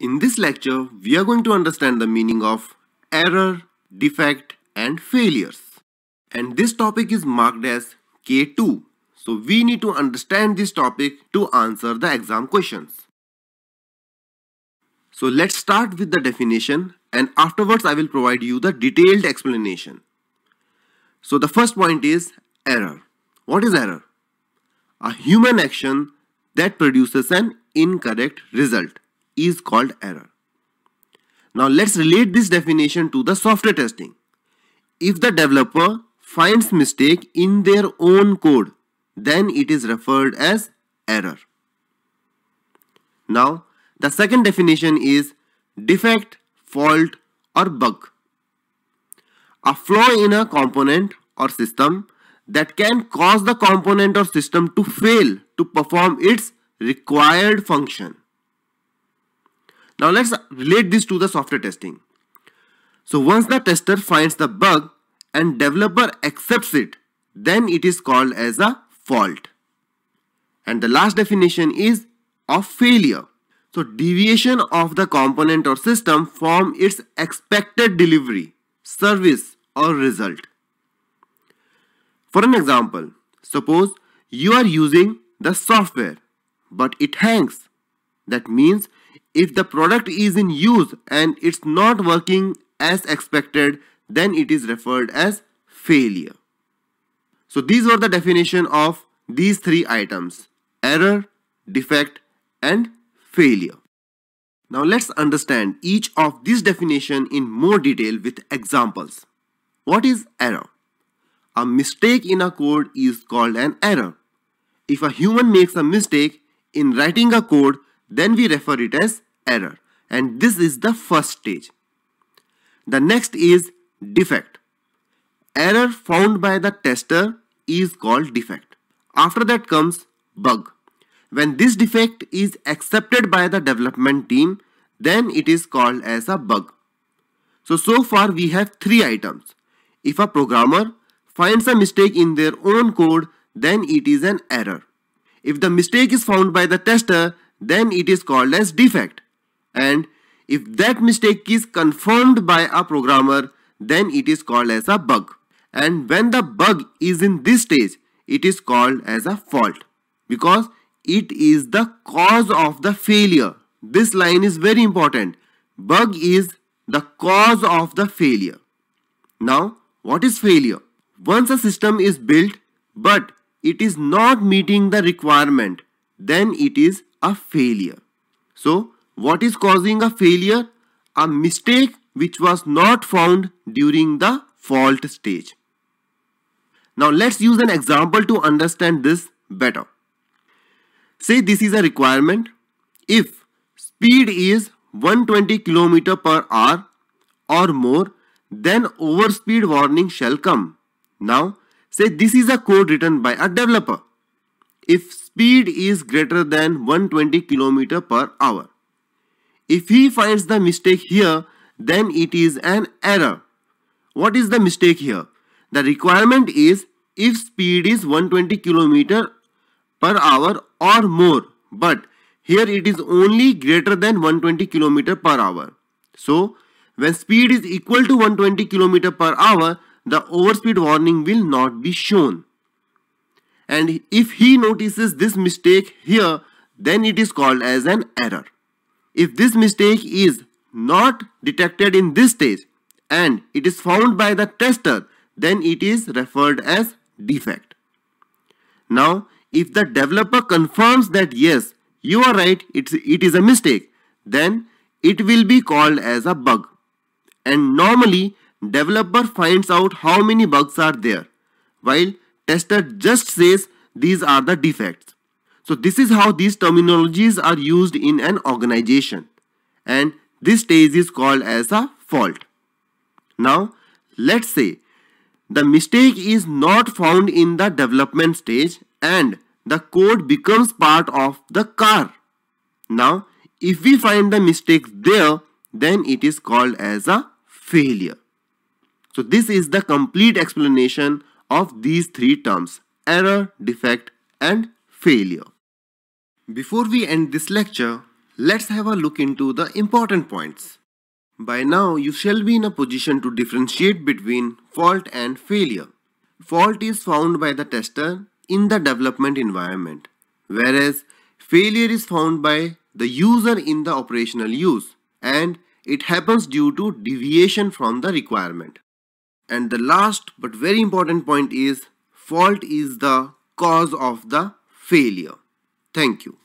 In this lecture, we are going to understand the meaning of error, defect and failures. And this topic is marked as K2. So we need to understand this topic to answer the exam questions. So let's start with the definition and afterwards I will provide you the detailed explanation. So the first point is error. What is error? A human action that produces an incorrect result is called error. Now let's relate this definition to the software testing. If the developer finds mistake in their own code, then it is referred as error. Now the second definition is defect, fault or bug. A flaw in a component or system that can cause the component or system to fail to perform its required function. Now let's relate this to the software testing. So once the tester finds the bug and developer accepts it, then it is called as a fault. And the last definition is of failure. So deviation of the component or system from its expected delivery, service or result. For an example, suppose you are using the software but it hangs. That means if the product is in use and it's not working as expected, then it is referred as failure. So these were the definition of these three items, error, defect and failure. Now let's understand each of these definition in more detail with examples. What is error? A mistake in a code is called an error. If a human makes a mistake in writing a code, then we refer it as error. And this is the first stage. The next is defect. Error found by the tester is called defect. After that comes bug. When this defect is accepted by the development team, then it is called as a bug. So, so far we have three items. If a programmer finds a mistake in their own code, then it is an error. If the mistake is found by the tester, then it is called as defect. And if that mistake is confirmed by a programmer, then it is called as a bug. And when the bug is in this stage, it is called as a fault because it is the cause of the failure. This line is very important. Bug is the cause of the failure. Now, what is failure? Once a system is built but it is not meeting the requirement, then it is a failure. So, what is causing a failure? A mistake which was not found during the fault stage. Now, let's use an example to understand this better. Say this is a requirement. If speed is 120 km per hour or more, then overspeed warning shall come. Now, say this is a code written by a developer. If speed is greater than 120 km per hour. If he finds the mistake here, then it is an error. What is the mistake here? The requirement is if speed is 120 km per hour or more, but here it is only greater than 120 km per hour. So, when speed is equal to 120 km per hour, the overspeed warning will not be shown and if he notices this mistake here then it is called as an error. If this mistake is not detected in this stage and it is found by the tester then it is referred as defect. Now if the developer confirms that yes you are right it's, it is a mistake then it will be called as a bug. And normally developer finds out how many bugs are there while Tester just says these are the defects. So this is how these terminologies are used in an organization. And this stage is called as a fault. Now let's say the mistake is not found in the development stage and the code becomes part of the car. Now if we find the mistake there then it is called as a failure. So this is the complete explanation of these three terms error, defect, and failure. Before we end this lecture, let's have a look into the important points. By now, you shall be in a position to differentiate between fault and failure. Fault is found by the tester in the development environment, whereas failure is found by the user in the operational use and it happens due to deviation from the requirement. And the last but very important point is fault is the cause of the failure. Thank you.